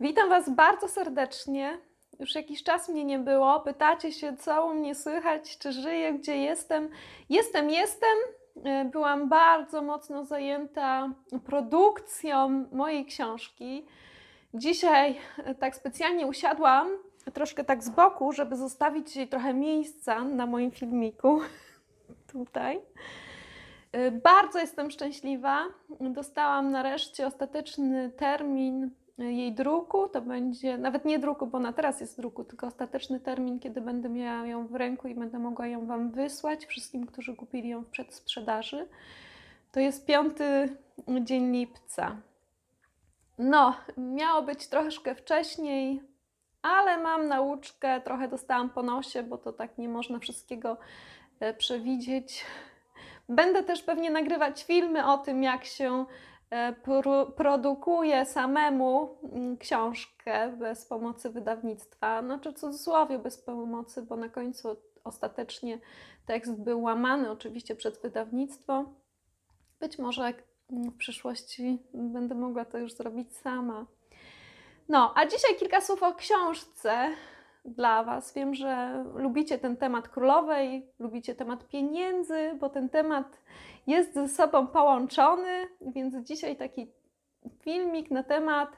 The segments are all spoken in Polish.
Witam Was bardzo serdecznie. Już jakiś czas mnie nie było. Pytacie się, co u mnie słychać, czy żyję, gdzie jestem. Jestem, jestem. E, byłam bardzo mocno zajęta produkcją mojej książki. Dzisiaj e, tak specjalnie usiadłam troszkę tak z boku, żeby zostawić trochę miejsca na moim filmiku. Tutaj. E, bardzo jestem szczęśliwa. Dostałam nareszcie ostateczny termin jej druku. To będzie, nawet nie druku, bo na teraz jest druku, tylko ostateczny termin, kiedy będę miała ją w ręku i będę mogła ją Wam wysłać, wszystkim, którzy kupili ją w przedsprzedaży. To jest piąty dzień lipca. No, miało być troszkę wcześniej, ale mam nauczkę, trochę dostałam po nosie, bo to tak nie można wszystkiego e, przewidzieć. Będę też pewnie nagrywać filmy o tym, jak się E, pro, produkuje samemu mm, książkę bez pomocy wydawnictwa, znaczy cudzysłowie bez pomocy, bo na końcu ostatecznie tekst był łamany oczywiście przez wydawnictwo. Być może w przyszłości będę mogła to już zrobić sama. No, a dzisiaj kilka słów o książce, dla Was. Wiem, że lubicie ten temat królowej, lubicie temat pieniędzy, bo ten temat jest ze sobą połączony, więc dzisiaj taki filmik na temat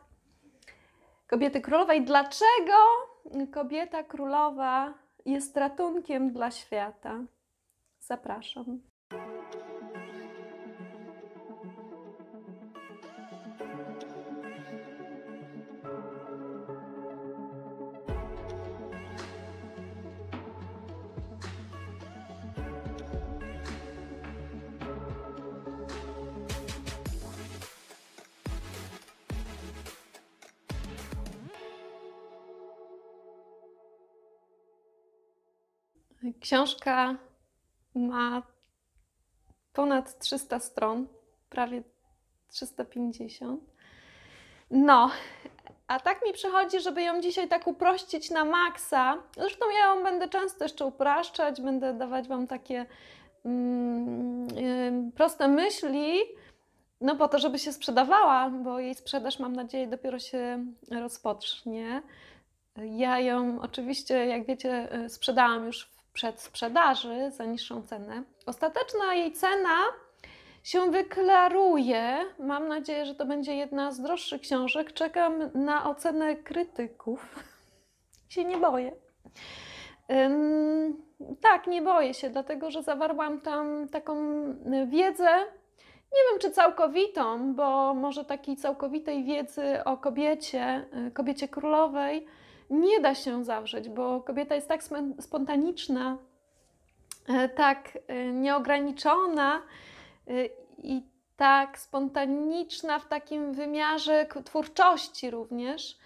kobiety królowej. Dlaczego kobieta królowa jest ratunkiem dla świata? Zapraszam. Książka ma ponad 300 stron, prawie 350. No, a tak mi przychodzi, żeby ją dzisiaj tak uprościć na maksa. Zresztą ja ją będę często jeszcze upraszczać, będę dawać Wam takie mm, yy, proste myśli, no po to, żeby się sprzedawała, bo jej sprzedaż, mam nadzieję, dopiero się rozpocznie. Ja ją oczywiście, jak wiecie, y, sprzedałam już w przedsprzedaży za niższą cenę. Ostateczna jej cena się wyklaruje. Mam nadzieję, że to będzie jedna z droższych książek. Czekam na ocenę krytyków. się nie boję. Ym, tak, nie boję się, dlatego że zawarłam tam taką wiedzę, nie wiem czy całkowitą, bo może takiej całkowitej wiedzy o kobiecie, y, kobiecie królowej, nie da się zawrzeć, bo kobieta jest tak spontaniczna, e, tak e, nieograniczona e, i tak spontaniczna w takim wymiarze twórczości również,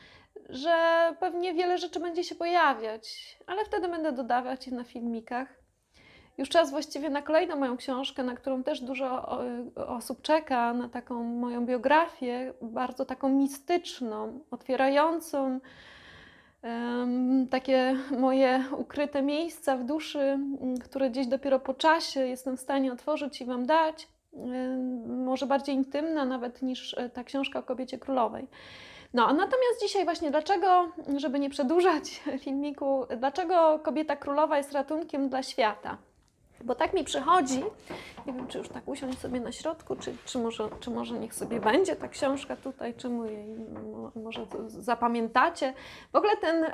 że pewnie wiele rzeczy będzie się pojawiać, ale wtedy będę dodawać je na filmikach. Już czas właściwie na kolejną moją książkę, na którą też dużo osób czeka, na taką moją biografię, bardzo taką mistyczną, otwierającą takie moje ukryte miejsca w duszy, mm, które gdzieś dopiero po czasie jestem w stanie otworzyć i Wam dać, y, może bardziej intymna nawet niż e, ta książka o kobiecie królowej. No, a natomiast dzisiaj właśnie dlaczego, żeby nie przedłużać filmiku, dlaczego kobieta królowa jest ratunkiem dla świata? Bo tak mi przychodzi, nie wiem, czy już tak usiąść sobie na środku, czy, czy, może, czy może niech sobie będzie ta książka tutaj, czy mu jej może zapamiętacie. W ogóle ten,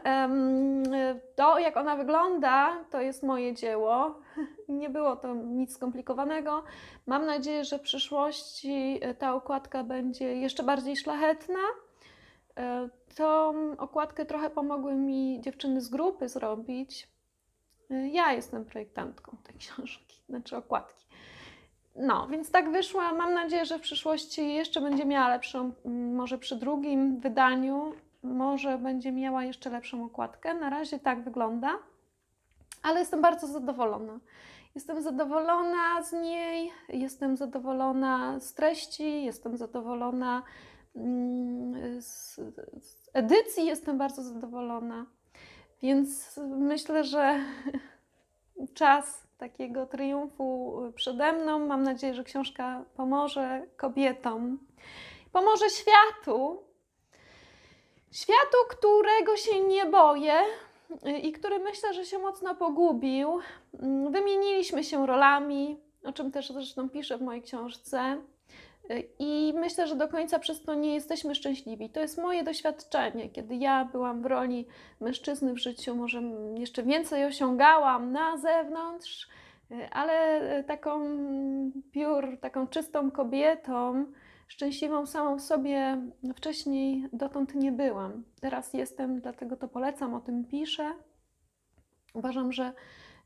to jak ona wygląda, to jest moje dzieło. Nie było to nic skomplikowanego. Mam nadzieję, że w przyszłości e, ta okładka będzie jeszcze bardziej szlachetna. E, tą okładkę trochę pomogły mi dziewczyny z grupy zrobić Y, ja jestem projektantką tej książki, znaczy okładki. No, więc tak wyszła. Mam nadzieję, że w przyszłości jeszcze będzie miała lepszą, może przy drugim wydaniu, może będzie miała jeszcze lepszą okładkę. Na razie tak wygląda, ale jestem bardzo zadowolona. Jestem zadowolona z niej, jestem zadowolona z treści, jestem zadowolona mm, z, z edycji, jestem bardzo zadowolona. Więc myślę, że czas takiego triumfu przede mną. Mam nadzieję, że książka pomoże kobietom, pomoże światu. Światu, którego się nie boję i który myślę, że się mocno pogubił. Wymieniliśmy się rolami, o czym też zresztą piszę w mojej książce. I myślę, że do końca przez to nie jesteśmy szczęśliwi. To jest moje doświadczenie. Kiedy ja byłam w roli mężczyzny w życiu, może jeszcze więcej osiągałam na zewnątrz, ale taką piór, taką czystą kobietą, szczęśliwą samą w sobie no, wcześniej dotąd nie byłam. Teraz jestem, dlatego to polecam, o tym piszę. Uważam, że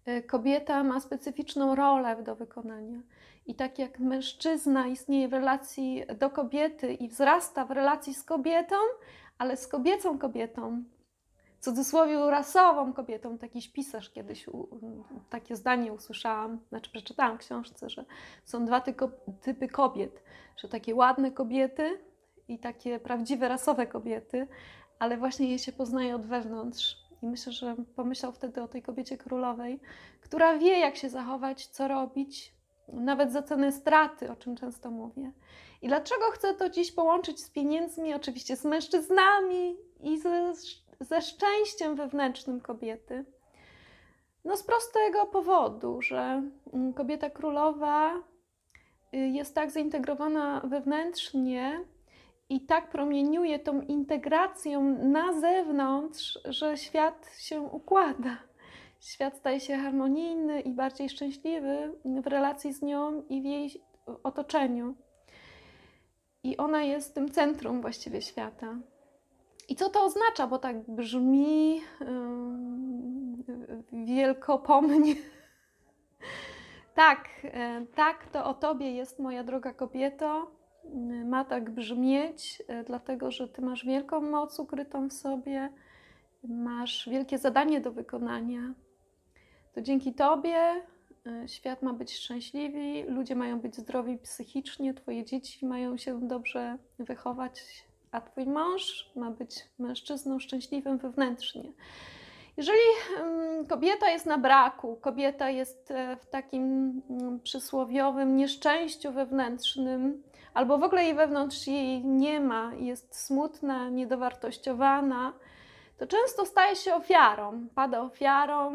E, kobieta ma specyficzną rolę do wykonania. I tak jak mężczyzna istnieje w relacji do kobiety i wzrasta w relacji z kobietą, ale z kobiecą kobietą, w cudzysłowie rasową kobietą, taki pisarz kiedyś takie zdanie usłyszałam, znaczy przeczytałam w książce, że są dwa typy kobiet, że takie ładne kobiety i takie prawdziwe rasowe kobiety, ale właśnie je się poznaje od wewnątrz i myślę, że pomyślał wtedy o tej kobiecie królowej, która wie, jak się zachować, co robić, nawet za cenę straty, o czym często mówię. I dlaczego chcę to dziś połączyć z pieniędzmi, oczywiście z mężczyznami i ze, ze szczęściem wewnętrznym kobiety? No, z prostego powodu, że mm, kobieta królowa y, jest tak zintegrowana wewnętrznie, i tak promieniuje tą integracją na zewnątrz, że świat się układa. Świat staje się harmonijny i bardziej szczęśliwy w relacji z nią i w jej otoczeniu. I ona jest tym centrum właściwie świata. I co to oznacza? Bo tak brzmi yy, wielkopomnie. tak, e, tak, to o tobie jest moja droga kobieto ma tak brzmieć, e, dlatego że ty masz wielką moc ukrytą w sobie, masz wielkie zadanie do wykonania. To dzięki tobie e, świat ma być szczęśliwy, ludzie mają być zdrowi psychicznie, twoje dzieci mają się dobrze wychować, a twój mąż ma być mężczyzną szczęśliwym wewnętrznie. Jeżeli kobieta jest na braku, kobieta jest e, w takim mm, przysłowiowym nieszczęściu wewnętrznym, albo w ogóle jej wewnątrz jej nie ma, jest smutna, niedowartościowana, to często staje się ofiarą, pada ofiarą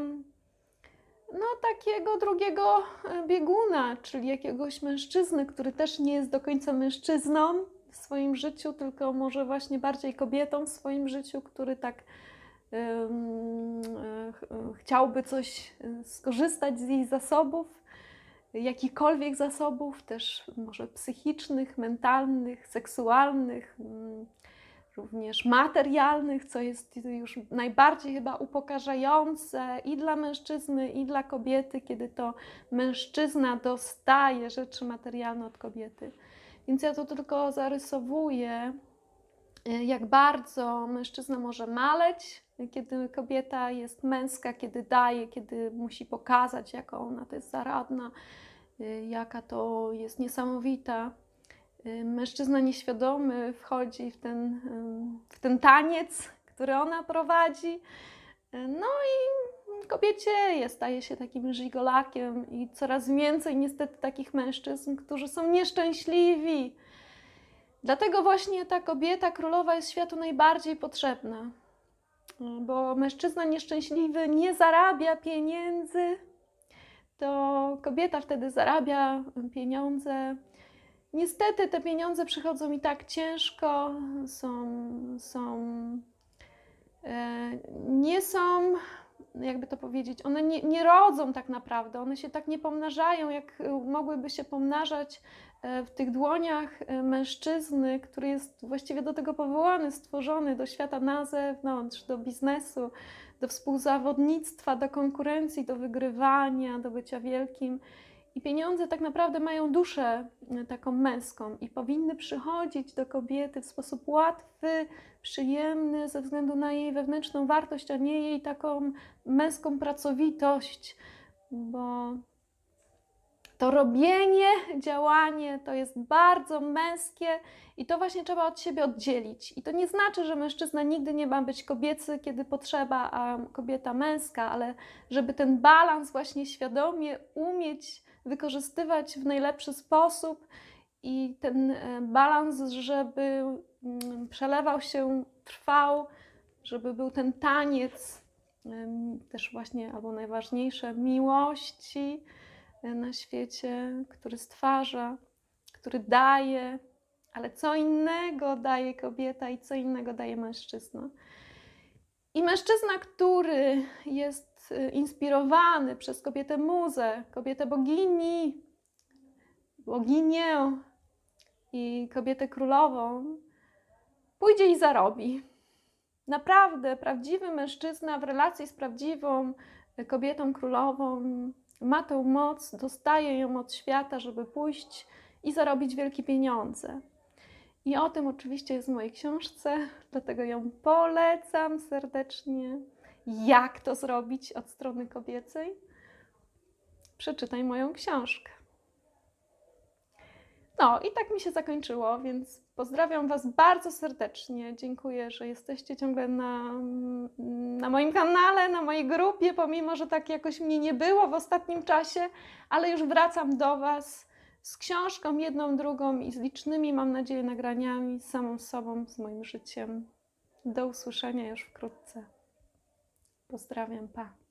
no, takiego drugiego e, bieguna, czyli jakiegoś mężczyzny, który też nie jest do końca mężczyzną w swoim życiu, tylko może właśnie bardziej kobietą w swoim życiu, który tak E, chciałby coś e, skorzystać z jej zasobów, jakichkolwiek zasobów, też może psychicznych, mentalnych, seksualnych, również materialnych, co jest już najbardziej chyba upokarzające i dla mężczyzny, i dla kobiety, kiedy to mężczyzna dostaje rzeczy materialne od kobiety. Więc ja to tylko zarysowuję, e, jak bardzo mężczyzna może maleć, kiedy kobieta jest męska, kiedy daje, kiedy musi pokazać, jaka ona to jest zaradna, y, jaka to jest niesamowita. Y, mężczyzna nieświadomy wchodzi w ten, y, w ten taniec, który ona prowadzi. No i kobiecie jest, staje się takim żigolakiem i coraz więcej niestety takich mężczyzn, którzy są nieszczęśliwi. Dlatego właśnie ta kobieta królowa jest światu najbardziej potrzebna bo mężczyzna nieszczęśliwy nie zarabia pieniędzy, to kobieta wtedy zarabia pieniądze. Niestety te pieniądze przychodzą i tak ciężko, są, są e, nie są, jakby to powiedzieć, one nie, nie rodzą tak naprawdę, one się tak nie pomnażają, jak mogłyby się pomnażać E, w tych dłoniach e, mężczyzny, który jest właściwie do tego powołany, stworzony do świata na zewnątrz, do biznesu, do współzawodnictwa, do konkurencji, do wygrywania, do bycia wielkim. I pieniądze tak naprawdę mają duszę e, taką męską i powinny przychodzić do kobiety w sposób łatwy, przyjemny, ze względu na jej wewnętrzną wartość, a nie jej taką męską pracowitość, bo to robienie, działanie to jest bardzo męskie i to właśnie trzeba od siebie oddzielić. I to nie znaczy, że mężczyzna nigdy nie ma być kobiecy, kiedy potrzeba, a kobieta męska, ale żeby ten balans właśnie świadomie umieć wykorzystywać w najlepszy sposób i ten e, balans, żeby mm, przelewał się, trwał, żeby był ten taniec też właśnie albo najważniejsze miłości, na świecie, który stwarza, który daje, ale co innego daje kobieta i co innego daje mężczyzna. I mężczyzna, który jest y, inspirowany przez kobietę muzę, kobietę bogini, boginię i kobietę królową, pójdzie i zarobi. Naprawdę, prawdziwy mężczyzna w relacji z prawdziwą kobietą królową ma tę moc, dostaje ją od świata, żeby pójść i zarobić wielkie pieniądze. I o tym oczywiście jest w mojej książce, dlatego ją polecam serdecznie. Jak to zrobić od strony kobiecej? Przeczytaj moją książkę. No i tak mi się zakończyło, więc Pozdrawiam Was bardzo serdecznie. Dziękuję, że jesteście ciągle na, na moim kanale, na mojej grupie, pomimo że tak jakoś mnie nie było w ostatnim czasie, ale już wracam do Was z książką, jedną, drugą i z licznymi, mam nadzieję, nagraniami, z samą sobą, z moim życiem. Do usłyszenia już wkrótce. Pozdrawiam, pa.